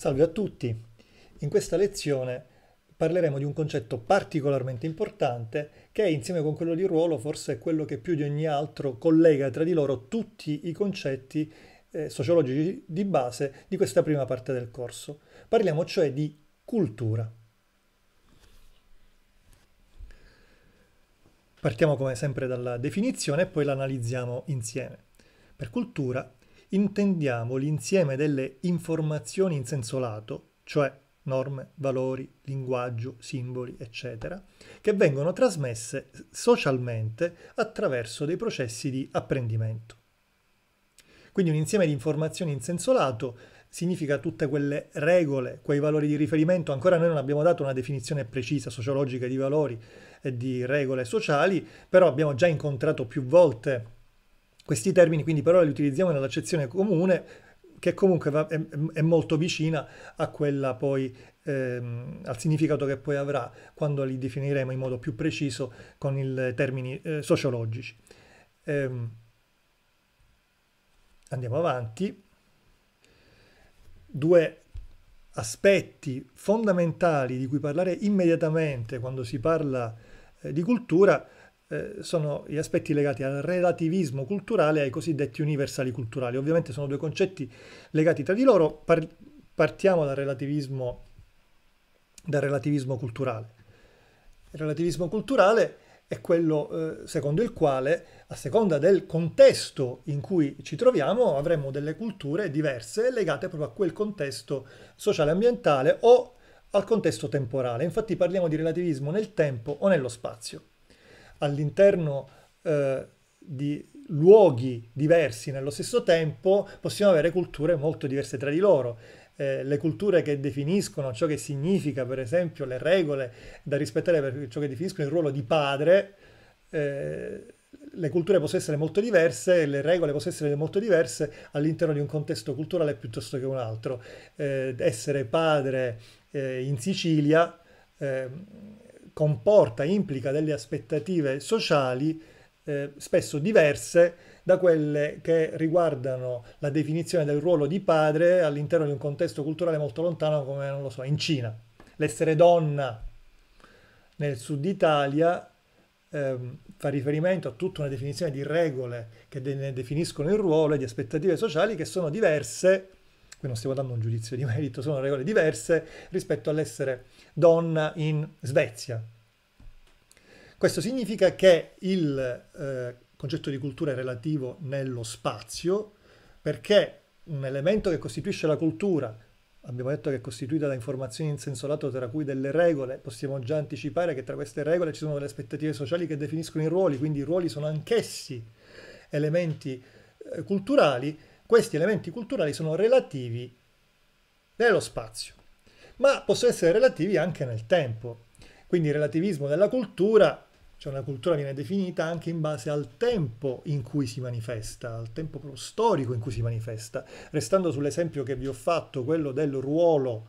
Salve a tutti! In questa lezione parleremo di un concetto particolarmente importante che insieme con quello di ruolo forse è quello che più di ogni altro collega tra di loro tutti i concetti eh, sociologici di base di questa prima parte del corso. Parliamo cioè di cultura. Partiamo come sempre dalla definizione e poi l'analizziamo insieme. Per cultura intendiamo l'insieme delle informazioni in senso lato, cioè norme, valori, linguaggio, simboli, eccetera, che vengono trasmesse socialmente attraverso dei processi di apprendimento. Quindi un insieme di informazioni in senso lato significa tutte quelle regole, quei valori di riferimento. Ancora noi non abbiamo dato una definizione precisa sociologica di valori e di regole sociali, però abbiamo già incontrato più volte questi termini quindi però li utilizziamo nell'accezione comune che comunque va, è, è, molto vicina a quella poi, ehm, al significato che poi avrà quando li definiremo in modo più preciso con i termini eh, sociologici. Ehm, andiamo avanti. Due aspetti fondamentali di cui parlare immediatamente quando si parla eh, di cultura eh, sono gli aspetti legati al relativismo culturale e ai cosiddetti universali culturali. Ovviamente sono due concetti legati tra di loro, Par- partiamo dal relativismo, dal relativismo culturale. Il relativismo culturale è quello eh, secondo il quale, a seconda del contesto in cui ci troviamo, avremo delle culture diverse legate proprio a quel contesto sociale e ambientale o al contesto temporale. Infatti parliamo di relativismo nel tempo o nello spazio all'interno eh, di luoghi diversi nello stesso tempo, possiamo avere culture molto diverse tra di loro. Eh, le culture che definiscono ciò che significa, per esempio, le regole da rispettare per ciò che definiscono il ruolo di padre, eh, le culture possono essere molto diverse, le regole possono essere molto diverse all'interno di un contesto culturale piuttosto che un altro. Eh, essere padre eh, in Sicilia ehm, comporta, implica delle aspettative sociali eh, spesso diverse da quelle che riguardano la definizione del ruolo di padre all'interno di un contesto culturale molto lontano come, non lo so, in Cina. L'essere donna nel sud Italia eh, fa riferimento a tutta una definizione di regole che ne definiscono il ruolo e di aspettative sociali che sono diverse qui non stiamo dando un giudizio di merito, sono regole diverse rispetto all'essere donna in Svezia. Questo significa che il eh, concetto di cultura è relativo nello spazio, perché un elemento che costituisce la cultura, abbiamo detto che è costituita da informazioni in senso lato, tra cui delle regole, possiamo già anticipare che tra queste regole ci sono delle aspettative sociali che definiscono i ruoli, quindi i ruoli sono anch'essi elementi eh, culturali questi elementi culturali sono relativi nello spazio, ma possono essere relativi anche nel tempo. Quindi il relativismo della cultura, cioè una cultura viene definita anche in base al tempo in cui si manifesta, al tempo storico in cui si manifesta. Restando sull'esempio che vi ho fatto, quello del ruolo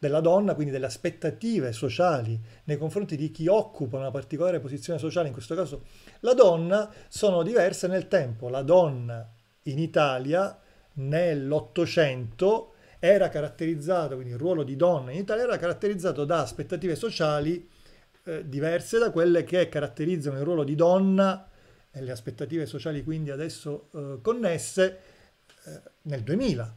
della donna, quindi delle aspettative sociali nei confronti di chi occupa una particolare posizione sociale, in questo caso la donna, sono diverse nel tempo. La donna in Italia nell'Ottocento era caratterizzato, quindi il ruolo di donna in Italia era caratterizzato da aspettative sociali eh, diverse da quelle che caratterizzano il ruolo di donna e le aspettative sociali quindi adesso eh, connesse eh, nel 2000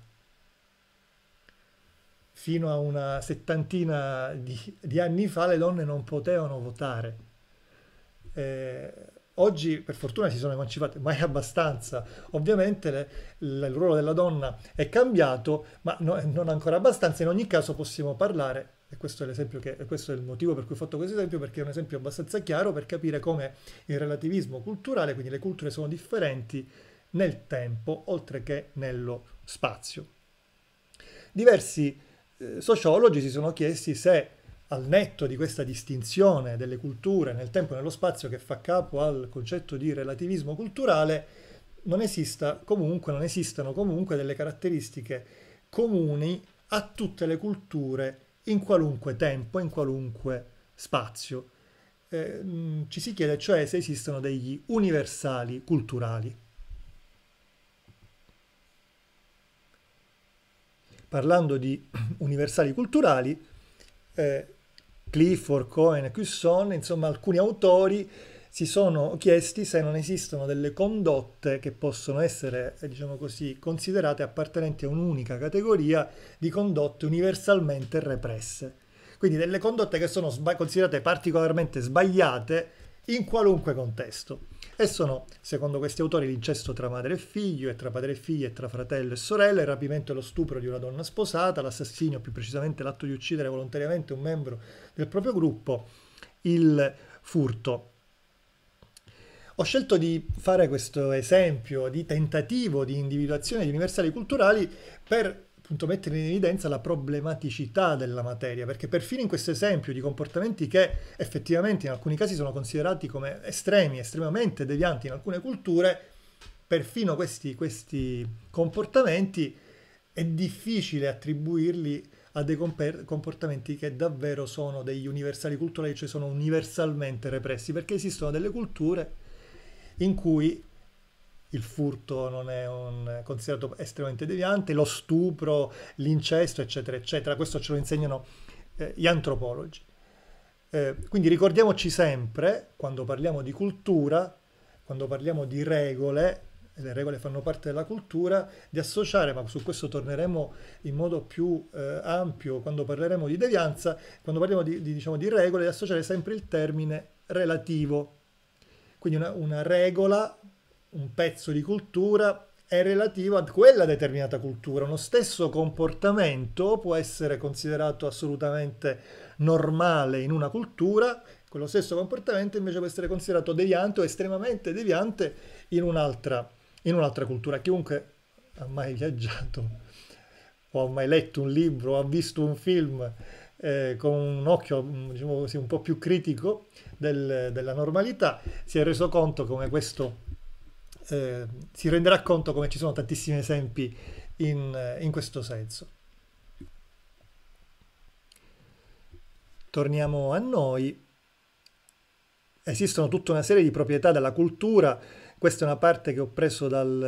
fino a una settantina di, di, anni fa le donne non potevano votare. Eh, Oggi per fortuna si sono emancipate, mai abbastanza. Ovviamente le, il ruolo della donna è cambiato, ma no, eh, non ancora abbastanza. In ogni caso possiamo parlare, e questo è, che, e questo è il motivo per cui ho fatto questo esempio, perché è un esempio abbastanza chiaro per capire come il relativismo culturale, quindi le culture sono differenti nel tempo, oltre che nello spazio. Diversi eh, sociologi si sono chiesti se al netto di questa distinzione delle culture nel tempo e nello spazio che fa capo al concetto di relativismo culturale, non, esista comunque, non esistano comunque delle caratteristiche comuni a tutte le culture in qualunque tempo, in qualunque spazio. Eh, mm, ci si chiede cioè se esistono degli universali culturali. Parlando di universali culturali, eh, Clifford, Cohen e Cusson, insomma alcuni autori si sono chiesti se non esistono delle condotte che possono essere, eh, diciamo così, considerate appartenenti a un'unica categoria di condotte universalmente represse. Quindi delle condotte che sono sba- considerate particolarmente sbagliate in qualunque contesto. E sono, secondo questi autori, l'incesto tra madre e figlio, e tra padre e figlia, e tra fratello e sorella, il rapimento e lo stupro di una donna sposata, l'assassinio, più precisamente l'atto di uccidere volontariamente un membro del proprio gruppo, il furto. Ho scelto di fare questo esempio di tentativo di individuazione di universali culturali per appunto mettere in evidenza la problematicità della materia, perché perfino in questo esempio di comportamenti che effettivamente in alcuni casi sono considerati come estremi, estremamente devianti in alcune culture, perfino questi, questi comportamenti è difficile attribuirli a dei comportamenti che davvero sono degli universali culturali, cioè sono universalmente repressi, perché esistono delle culture in cui il furto non è un, considerato estremamente deviante, lo stupro, l'incesto, eccetera, eccetera. Questo ce lo insegnano eh, gli antropologi. Eh, quindi ricordiamoci sempre, quando parliamo di cultura, quando parliamo di regole, le regole fanno parte della cultura, di associare, ma su questo torneremo in modo più eh, ampio quando parleremo di devianza, quando parliamo di, di, diciamo, di, regole, di associare sempre il termine relativo. Quindi una, una regola un pezzo di cultura è relativo a quella determinata cultura. Uno stesso comportamento può essere considerato assolutamente normale in una cultura, quello stesso comportamento invece può essere considerato deviante o estremamente deviante in un'altra, in un'altra cultura. Chiunque ha mai viaggiato o ha mai letto un libro o ha visto un film eh, con un occhio diciamo così, un po' più critico del, della normalità, si è reso conto come questo eh, si renderà conto come ci sono tantissimi esempi in, eh, in questo senso. Torniamo a noi. Esistono tutta una serie di proprietà della cultura, questa è una parte che ho preso dal,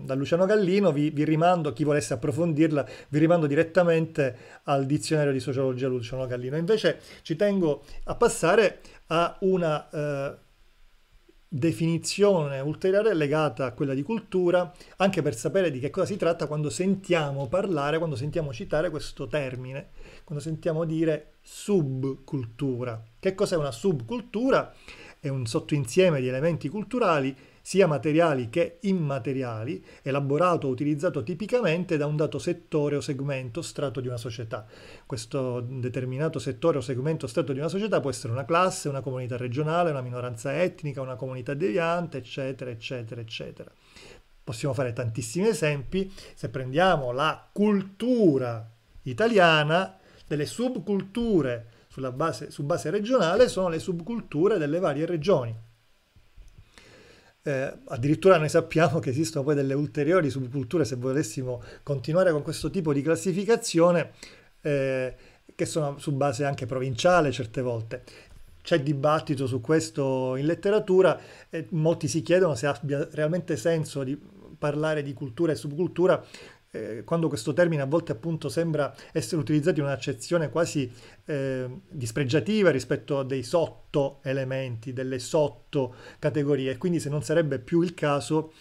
eh, da Luciano Gallino, vi, vi, rimando, chi volesse approfondirla, vi rimando direttamente al dizionario di sociologia Luciano Gallino. Invece ci tengo a passare a una... Eh, definizione ulteriore legata a quella di cultura, anche per sapere di che cosa si tratta quando sentiamo parlare, quando sentiamo citare questo termine, quando sentiamo dire subcultura. Che cos'è una subcultura? È un sottoinsieme di elementi culturali sia materiali che immateriali, elaborato o utilizzato tipicamente da un dato settore o segmento, strato di una società. Questo determinato settore o segmento, strato di una società può essere una classe, una comunità regionale, una minoranza etnica, una comunità deviante, eccetera, eccetera, eccetera. Possiamo fare tantissimi esempi. Se prendiamo la cultura italiana, delle subculture base, su base regionale sono le subculture delle varie regioni. Eh, addirittura noi sappiamo che esistono poi delle ulteriori subculture, se volessimo continuare con questo tipo di classificazione, eh, che sono su base anche provinciale certe volte. C'è dibattito su questo in letteratura e molti si chiedono se abbia realmente senso di parlare di cultura e subcultura eh, quando questo termine a volte appunto sembra essere utilizzato in un'accezione quasi eh, dispregiativa rispetto a dei sotto elementi, delle sotto categorie, quindi se non sarebbe più il caso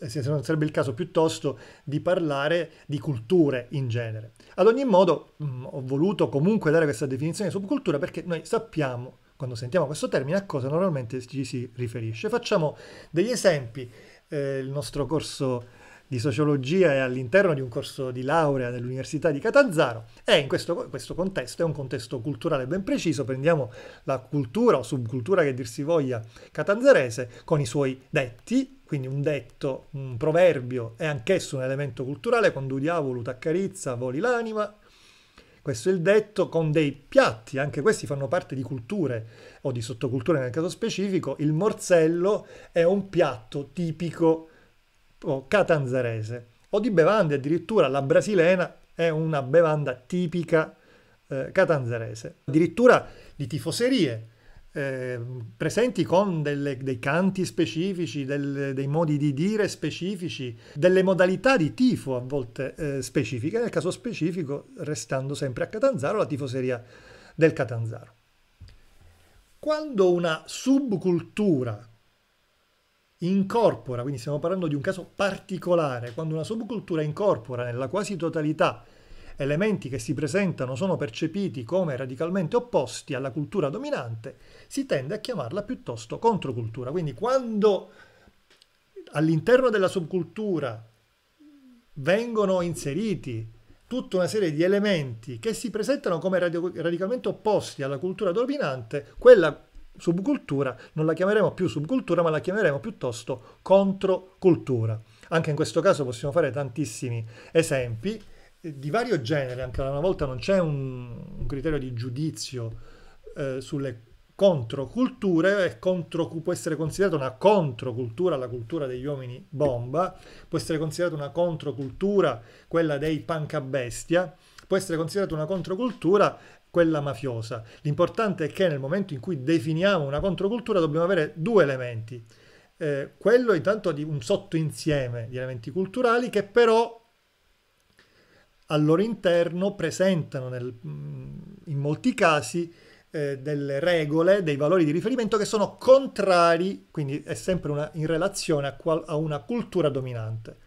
eh, se non sarebbe il caso piuttosto di parlare di culture in genere. Ad ogni modo mh, mm, ho voluto comunque dare questa definizione di subcultura perché noi sappiamo, quando sentiamo questo termine, a cosa normalmente ci si riferisce. Facciamo degli esempi, eh, il nostro corso di sociologia e all'interno di un corso di laurea dell'Università di Catanzaro e in questo, questo contesto è un contesto culturale ben preciso, prendiamo la cultura o subcultura che dir si voglia catanzarese con i suoi detti quindi un detto, un proverbio è anch'esso un elemento culturale, quando un diavolo t'accarezza voli l'anima, questo è il detto, con dei piatti, anche questi fanno parte di culture o di sottoculture nel caso specifico, il morsello è un piatto tipico catanzarese o di bevande addirittura la brasilena è una bevanda tipica eh, catanzarese. Addirittura di tifoserie eh, presenti con delle, dei canti specifici, del, dei modi di dire specifici, delle modalità di tifo a volte eh, specifiche, nel caso specifico restando sempre a Catanzaro la tifoseria del Catanzaro. Quando una subcultura incorpora, quindi stiamo parlando di un caso particolare, quando una subcultura incorpora nella quasi totalità elementi che si presentano sono percepiti come radicalmente opposti alla cultura dominante, si tende a chiamarla piuttosto controcultura. Quindi quando all'interno della subcultura vengono inseriti tutta una serie di elementi che si presentano come radic radicalmente opposti alla cultura dominante, quella subcultura, non la chiameremo più subcultura, ma la chiameremo piuttosto controcultura. Anche in questo caso possiamo fare tantissimi esempi eh, di vario genere, anche una volta non c'è un, un criterio di giudizio eh, sulle controculture e contro, può essere considerata una controcultura la cultura degli uomini bomba, può essere considerata una controcultura quella dei pancabestia, può essere considerata una controcultura quella mafiosa. L'importante è che nel momento in cui definiamo una controcultura dobbiamo avere due elementi. Eh, quello intanto di un sottoinsieme di elementi culturali che però al loro interno presentano nel, mm, in molti casi eh, delle regole, dei valori di riferimento che sono contrari, quindi è sempre una, in relazione a, qual, a, una cultura dominante.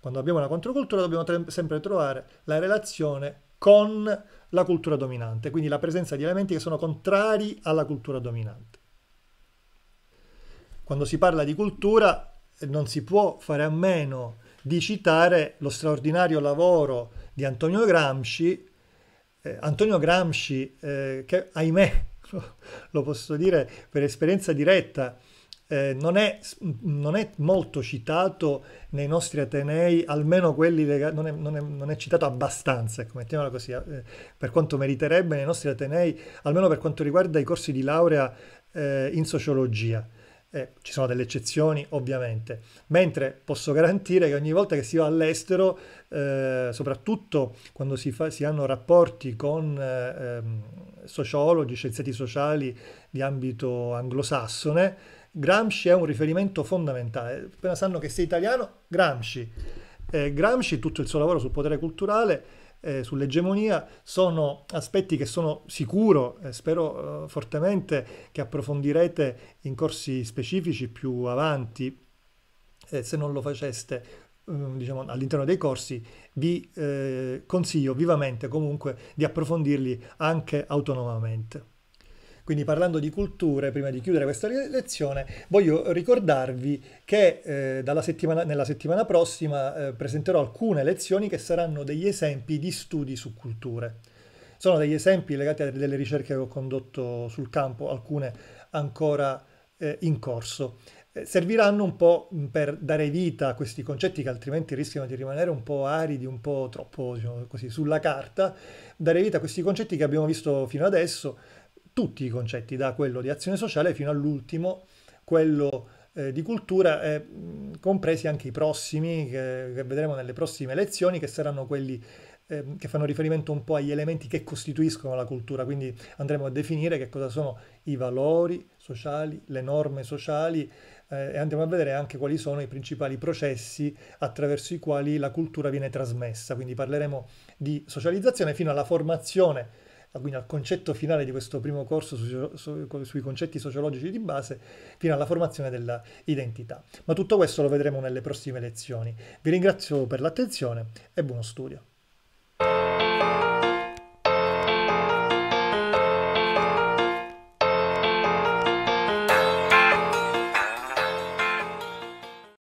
Quando abbiamo una controcultura dobbiamo sempre trovare la relazione con la cultura dominante, quindi la presenza di elementi che sono contrari alla cultura dominante. Quando si parla di cultura non si può fare a meno di citare lo straordinario lavoro di Antonio Gramsci, eh, Antonio Gramsci eh, che ahimè lo posso dire per esperienza diretta, eh, non, è, non, è, molto citato nei nostri Atenei, almeno quelli legati, non, non, non, è, citato abbastanza, ecco, mettiamola così, eh, per quanto meriterebbe nei nostri Atenei, almeno per quanto riguarda i corsi di laurea eh, in sociologia. Eh, ci sono delle eccezioni ovviamente, mentre posso garantire che ogni volta che si va all'estero, eh, soprattutto quando si, fa, si, hanno rapporti con eh, ehm, sociologi, scienziati sociali di ambito anglosassone, Gramsci è un riferimento fondamentale. Appena sanno che sei italiano, Gramsci. Eh, Gramsci, tutto il suo lavoro sul potere culturale, eh, sull'egemonia, sono aspetti che sono sicuro, eh, spero fortemente, che approfondirete in corsi specifici più avanti, eh, se non lo faceste mm, diciamo, all'interno dei corsi, vi eh, consiglio vivamente comunque di approfondirli anche autonomamente. Quindi parlando di culture, prima di chiudere questa lezione, voglio ricordarvi che eh, settimana, nella settimana prossima eh, presenterò alcune lezioni che saranno degli esempi di studi su culture. Sono degli esempi legati a delle ricerche che ho condotto sul campo, alcune ancora eh, in corso eh, serviranno un po' per dare vita a questi concetti che altrimenti rischiano di rimanere un po' aridi, un po' troppo diciamo così, sulla carta, dare vita a questi concetti che abbiamo visto fino adesso, tutti i concetti, da quello di azione sociale fino all'ultimo, quello eh, di cultura, eh, compresi anche i prossimi che, che, vedremo nelle prossime lezioni, che saranno quelli eh, che fanno riferimento un po' agli elementi che costituiscono la cultura, quindi andremo a definire che cosa sono i valori sociali, le norme sociali eh, e andremo a vedere anche quali sono i principali processi attraverso i quali la cultura viene trasmessa, quindi parleremo di socializzazione fino alla formazione Ah, quindi al concetto finale di questo primo corso su, su, sui concetti sociologici di base, fino alla formazione dell'identità. Ma tutto questo lo vedremo nelle prossime lezioni. Vi ringrazio per l'attenzione e buono studio.